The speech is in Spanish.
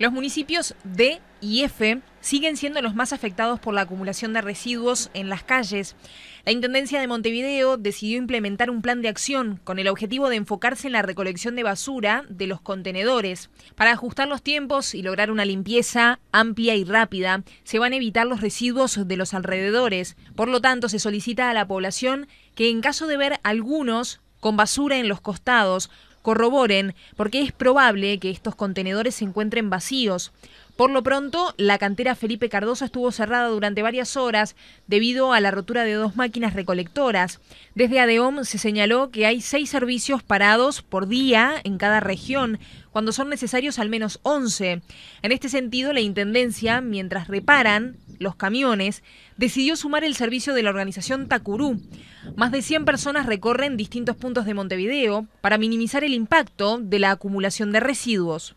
Los municipios D y F siguen siendo los más afectados por la acumulación de residuos en las calles. La Intendencia de Montevideo decidió implementar un plan de acción con el objetivo de enfocarse en la recolección de basura de los contenedores. Para ajustar los tiempos y lograr una limpieza amplia y rápida, se van a evitar los residuos de los alrededores. Por lo tanto, se solicita a la población que en caso de ver algunos con basura en los costados corroboren, porque es probable que estos contenedores se encuentren vacíos. Por lo pronto, la cantera Felipe Cardoso estuvo cerrada durante varias horas debido a la rotura de dos máquinas recolectoras. Desde ADEOM se señaló que hay seis servicios parados por día en cada región, cuando son necesarios al menos 11. En este sentido, la Intendencia, mientras reparan los camiones, decidió sumar el servicio de la organización Tacurú. Más de 100 personas recorren distintos puntos de Montevideo para minimizar el impacto de la acumulación de residuos.